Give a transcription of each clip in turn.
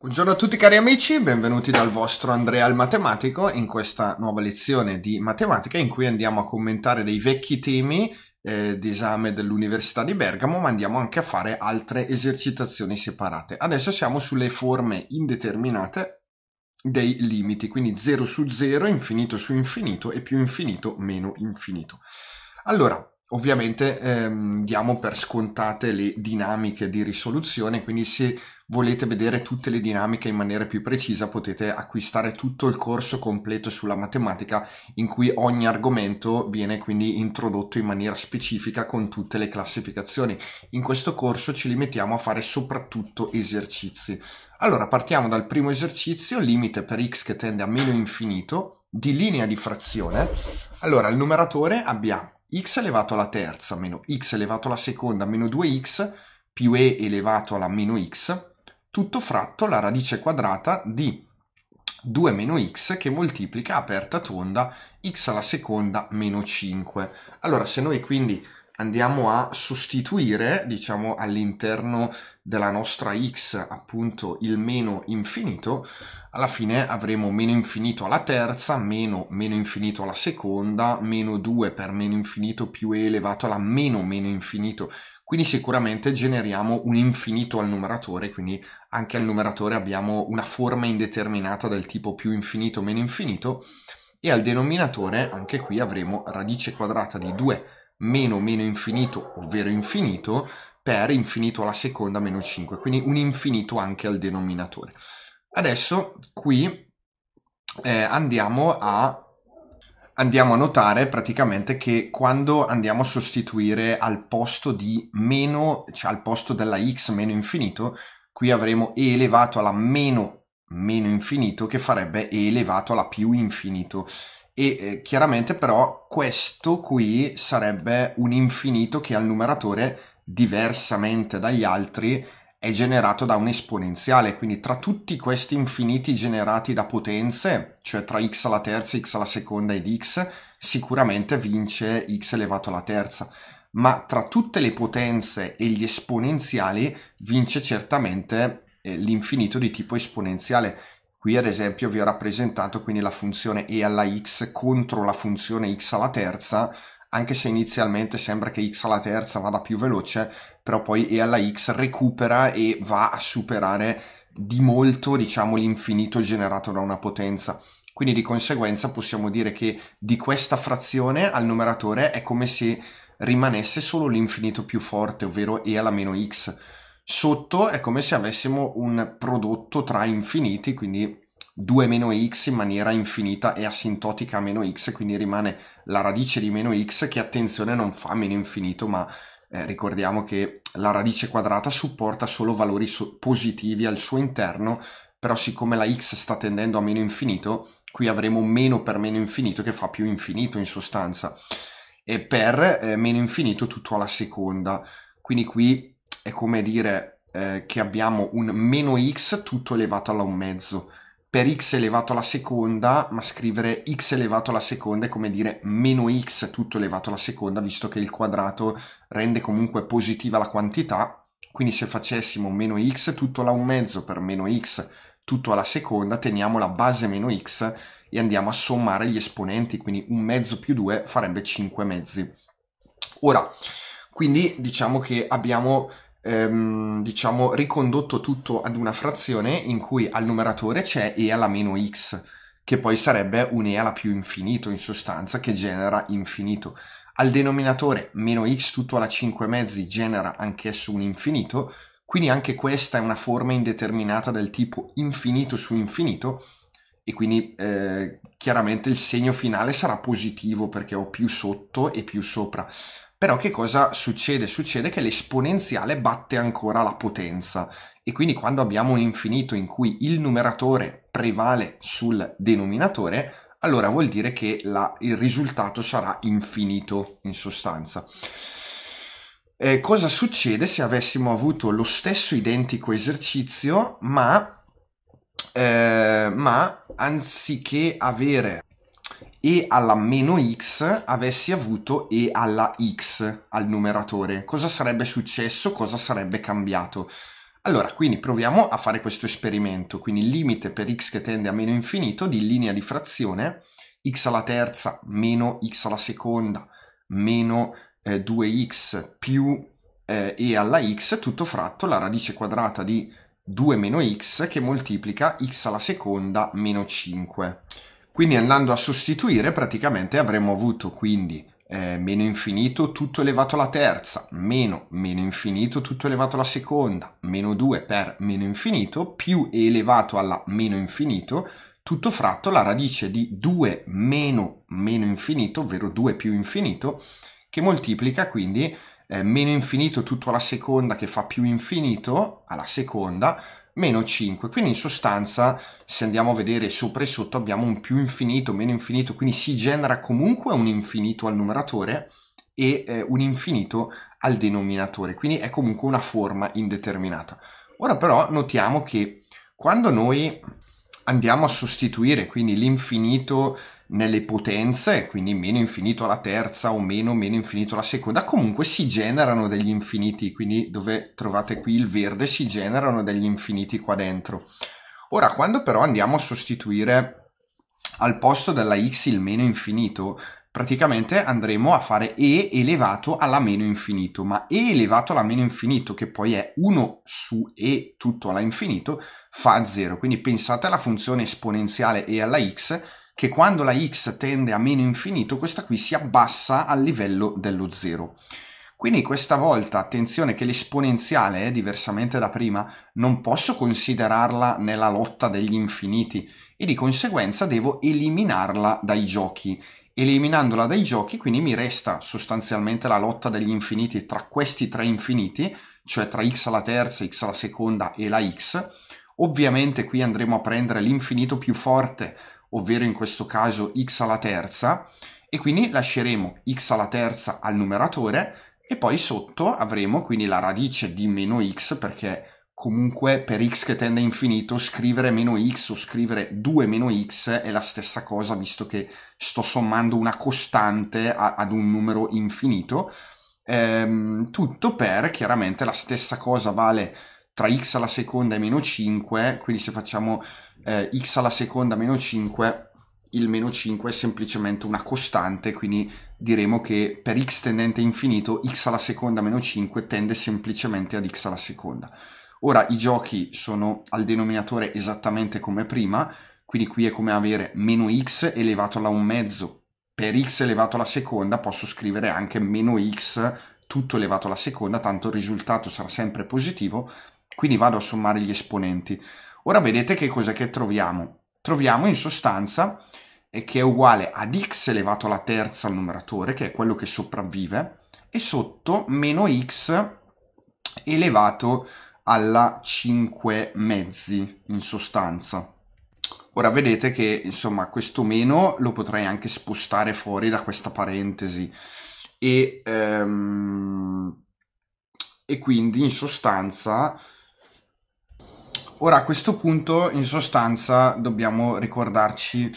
Buongiorno a tutti cari amici, benvenuti dal vostro Andrea il Matematico in questa nuova lezione di matematica in cui andiamo a commentare dei vecchi temi eh, d'esame dell'Università di Bergamo, ma andiamo anche a fare altre esercitazioni separate. Adesso siamo sulle forme indeterminate dei limiti, quindi 0 su 0, infinito su infinito e più infinito meno infinito. Allora, Ovviamente ehm, diamo per scontate le dinamiche di risoluzione, quindi se volete vedere tutte le dinamiche in maniera più precisa potete acquistare tutto il corso completo sulla matematica in cui ogni argomento viene quindi introdotto in maniera specifica con tutte le classificazioni. In questo corso ci limitiamo a fare soprattutto esercizi. Allora partiamo dal primo esercizio, limite per x che tende a meno infinito, di linea di frazione. Allora il numeratore abbiamo x elevato alla terza meno x elevato alla seconda meno 2x più e elevato alla meno x, tutto fratto la radice quadrata di 2 meno x che moltiplica aperta tonda x alla seconda meno 5. Allora se noi quindi andiamo a sostituire, diciamo, all'interno della nostra x, appunto, il meno infinito, alla fine avremo meno infinito alla terza, meno meno infinito alla seconda, meno 2 per meno infinito più e elevato alla meno meno infinito. Quindi sicuramente generiamo un infinito al numeratore, quindi anche al numeratore abbiamo una forma indeterminata del tipo più infinito meno infinito, e al denominatore anche qui avremo radice quadrata di 2 meno meno infinito, ovvero infinito, per infinito alla seconda meno 5, quindi un infinito anche al denominatore. Adesso qui eh, andiamo, a, andiamo a notare praticamente che quando andiamo a sostituire al posto di meno, cioè al posto della x meno infinito, qui avremo e elevato alla meno meno infinito che farebbe e elevato alla più infinito e eh, chiaramente però questo qui sarebbe un infinito che al numeratore, diversamente dagli altri, è generato da un esponenziale. Quindi tra tutti questi infiniti generati da potenze, cioè tra x alla terza, x alla seconda ed x, sicuramente vince x elevato alla terza ma tra tutte le potenze e gli esponenziali vince certamente eh, l'infinito di tipo esponenziale, Qui ad esempio vi ho rappresentato quindi la funzione e alla x contro la funzione x alla terza, anche se inizialmente sembra che x alla terza vada più veloce, però poi e alla x recupera e va a superare di molto diciamo l'infinito generato da una potenza. Quindi di conseguenza possiamo dire che di questa frazione al numeratore è come se rimanesse solo l'infinito più forte, ovvero e alla meno x. Sotto è come se avessimo un prodotto tra infiniti, quindi 2 meno x in maniera infinita e asintotica a meno x, quindi rimane la radice di meno x che attenzione non fa meno infinito, ma eh, ricordiamo che la radice quadrata supporta solo valori so- positivi al suo interno, però siccome la x sta tendendo a meno infinito, qui avremo meno per meno infinito che fa più infinito in sostanza, e per eh, meno infinito tutto alla seconda. Quindi qui è come dire eh, che abbiamo un meno x tutto elevato alla un mezzo per x elevato alla seconda, ma scrivere x elevato alla seconda è come dire meno x tutto elevato alla seconda, visto che il quadrato rende comunque positiva la quantità. Quindi se facessimo meno x tutto alla un mezzo per meno x tutto alla seconda, teniamo la base meno x e andiamo a sommare gli esponenti, quindi un mezzo più 2 farebbe 5 mezzi. Ora, quindi diciamo che abbiamo ehm, diciamo, ricondotto tutto ad una frazione in cui al numeratore c'è e alla meno x, che poi sarebbe un e alla più infinito in sostanza, che genera infinito. Al denominatore meno x tutto alla 5 mezzi genera anch'esso un infinito, quindi anche questa è una forma indeterminata del tipo infinito su infinito, e quindi eh, chiaramente il segno finale sarà positivo perché ho più sotto e più sopra. Però che cosa succede? Succede che l'esponenziale batte ancora la potenza e quindi quando abbiamo un infinito in cui il numeratore prevale sul denominatore, allora vuol dire che la, il risultato sarà infinito in sostanza. Eh, cosa succede se avessimo avuto lo stesso identico esercizio ma, eh, ma anziché avere e alla meno x avessi avuto e alla x al numeratore. Cosa sarebbe successo? Cosa sarebbe cambiato? Allora, quindi proviamo a fare questo esperimento, quindi limite per x che tende a meno infinito di linea di frazione x alla terza meno x alla seconda meno eh, 2x più eh, e alla x tutto fratto la radice quadrata di 2 meno x che moltiplica x alla seconda meno 5. Quindi andando a sostituire praticamente avremmo avuto quindi eh, meno infinito tutto elevato alla terza, meno meno infinito tutto elevato alla seconda, meno 2 per meno infinito, più elevato alla meno infinito, tutto fratto la radice di 2 meno meno infinito, ovvero 2 più infinito, che moltiplica quindi eh, meno infinito tutto alla seconda che fa più infinito alla seconda, meno 5, quindi in sostanza se andiamo a vedere sopra e sotto abbiamo un più infinito, meno infinito, quindi si genera comunque un infinito al numeratore e eh, un infinito al denominatore, quindi è comunque una forma indeterminata. Ora però notiamo che quando noi andiamo a sostituire quindi l'infinito nelle potenze, quindi meno infinito alla terza o meno meno infinito alla seconda, comunque si generano degli infiniti, quindi dove trovate qui il verde si generano degli infiniti qua dentro. Ora, quando però andiamo a sostituire al posto della x il meno infinito, praticamente andremo a fare e elevato alla meno infinito, ma e elevato alla meno infinito, che poi è 1 su e tutto alla infinito, fa 0. Quindi pensate alla funzione esponenziale e alla x che quando la x tende a meno infinito questa qui si abbassa al livello dello 0. Quindi questa volta, attenzione che l'esponenziale, eh, diversamente da prima, non posso considerarla nella lotta degli infiniti e di conseguenza devo eliminarla dai giochi. Eliminandola dai giochi, quindi mi resta sostanzialmente la lotta degli infiniti tra questi tre infiniti, cioè tra x alla terza, x alla seconda e la x. Ovviamente qui andremo a prendere l'infinito più forte ovvero in questo caso x alla terza, e quindi lasceremo x alla terza al numeratore e poi sotto avremo quindi la radice di meno x perché comunque per x che tende a infinito scrivere meno x o scrivere 2 meno x è la stessa cosa visto che sto sommando una costante a, ad un numero infinito ehm, tutto per chiaramente la stessa cosa vale tra x alla seconda e meno 5, quindi se facciamo eh, x alla seconda meno 5, il meno 5 è semplicemente una costante, quindi diremo che per x tendente a infinito, x alla seconda meno 5 tende semplicemente ad x alla seconda. Ora i giochi sono al denominatore esattamente come prima, quindi qui è come avere meno x elevato alla 1 mezzo per x elevato alla seconda posso scrivere anche meno x tutto elevato alla seconda, tanto il risultato sarà sempre positivo quindi vado a sommare gli esponenti. Ora vedete che cos'è che troviamo. Troviamo in sostanza che è uguale ad x elevato alla terza al numeratore, che è quello che sopravvive, e sotto meno x elevato alla 5 mezzi in sostanza. Ora vedete che insomma questo meno lo potrei anche spostare fuori da questa parentesi e, um, e quindi in sostanza Ora a questo punto in sostanza dobbiamo ricordarci,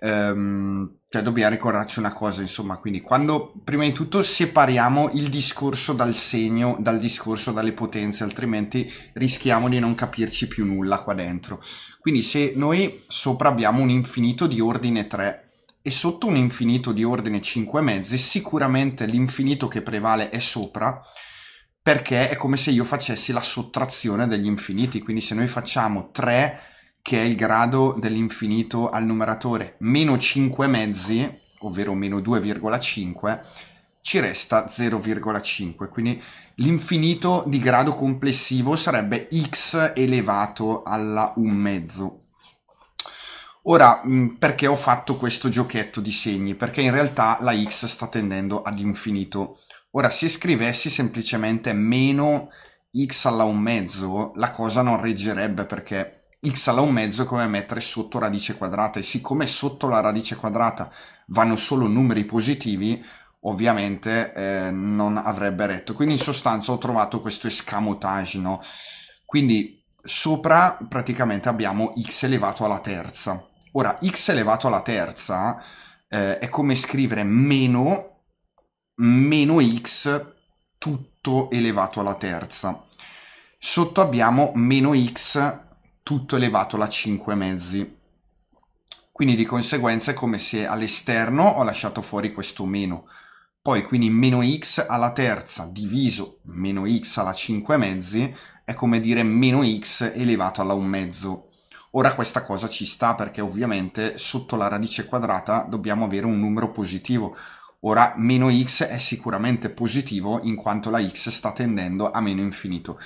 ehm, cioè dobbiamo ricordarci una cosa, insomma, quindi quando prima di tutto separiamo il discorso dal segno, dal discorso dalle potenze, altrimenti rischiamo di non capirci più nulla qua dentro. Quindi se noi sopra abbiamo un infinito di ordine 3, e sotto un infinito di ordine 5 mezzi, sicuramente l'infinito che prevale è sopra, perché è come se io facessi la sottrazione degli infiniti, quindi se noi facciamo 3 che è il grado dell'infinito al numeratore meno 5 mezzi, ovvero meno 2,5, ci resta 0,5, quindi l'infinito di grado complessivo sarebbe x elevato alla 1 mezzo. Ora, mm, perché ho fatto questo giochetto di segni? Perché in realtà la x sta tendendo ad infinito. Ora, se scrivessi semplicemente meno x alla un mezzo, la cosa non reggerebbe perché x alla un mezzo è come mettere sotto radice quadrata e siccome sotto la radice quadrata vanno solo numeri positivi, ovviamente eh, non avrebbe retto. Quindi in sostanza ho trovato questo escamotage, no? Quindi sopra praticamente abbiamo x elevato alla terza. Ora, x elevato alla terza eh, è come scrivere meno meno x tutto elevato alla terza. Sotto abbiamo meno x tutto elevato alla 5 mezzi. Quindi di conseguenza è come se all'esterno ho lasciato fuori questo meno. Poi quindi meno x alla terza diviso meno x alla 5 mezzi è come dire meno x elevato alla 1 mezzo. Ora questa cosa ci sta perché ovviamente sotto la radice quadrata dobbiamo avere un numero positivo, Ora meno x è sicuramente positivo in quanto la x sta tendendo a meno infinito.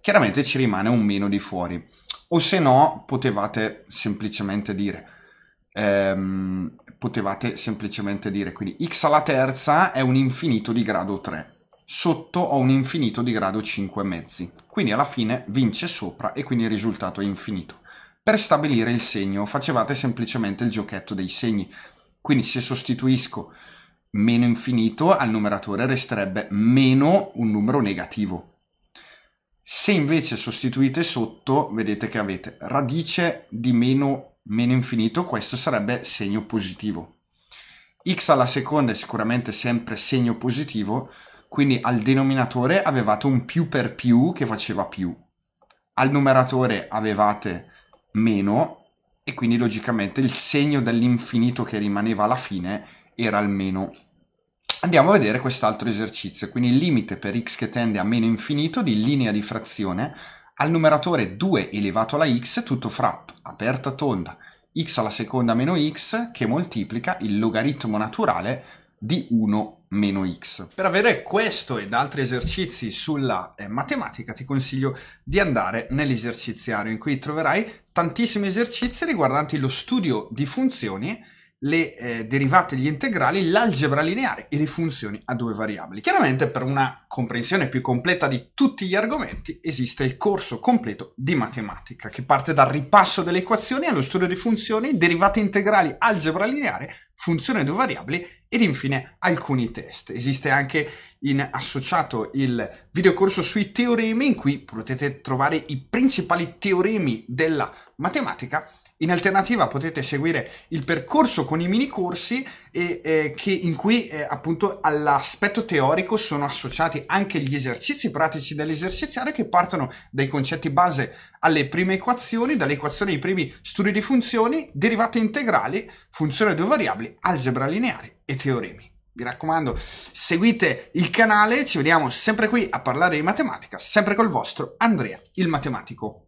Chiaramente ci rimane un meno di fuori. O se no potevate semplicemente dire ehm, potevate semplicemente dire quindi x alla terza è un infinito di grado 3 sotto ho un infinito di grado 5 mezzi quindi alla fine vince sopra e quindi il risultato è infinito per stabilire il segno facevate semplicemente il giochetto dei segni quindi se sostituisco meno infinito, al numeratore resterebbe meno un numero negativo. Se invece sostituite sotto, vedete che avete radice di meno, meno infinito, questo sarebbe segno positivo. x alla seconda è sicuramente sempre segno positivo, quindi al denominatore avevate un più per più che faceva più. Al numeratore avevate meno e quindi logicamente il segno dell'infinito che rimaneva alla fine era al meno. Andiamo a vedere quest'altro esercizio, quindi il limite per x che tende a meno infinito di linea di frazione al numeratore 2 elevato alla x tutto fratto, aperta tonda, x alla seconda meno x che moltiplica il logaritmo naturale di 1 meno x. Per avere questo ed altri esercizi sulla eh, matematica ti consiglio di andare nell'eserciziario in cui troverai tantissimi esercizi riguardanti lo studio di funzioni le eh, derivate e gli integrali, l'algebra lineare e le funzioni a due variabili. Chiaramente per una comprensione più completa di tutti gli argomenti esiste il corso completo di matematica che parte dal ripasso delle equazioni allo studio di funzioni, derivate integrali, algebra lineare, funzioni a due variabili ed infine alcuni test. Esiste anche in associato il videocorso sui teoremi in cui potete trovare i principali teoremi della matematica in alternativa potete seguire il percorso con i mini corsi e, eh, che, in cui eh, appunto all'aspetto teorico sono associati anche gli esercizi pratici dell'esercizio che partono dai concetti base alle prime equazioni, dalle equazioni ai primi studi di funzioni, derivate integrali, funzione a due variabili, algebra lineare e teoremi. Mi raccomando, seguite il canale, ci vediamo sempre qui a parlare di matematica, sempre col vostro Andrea, il matematico.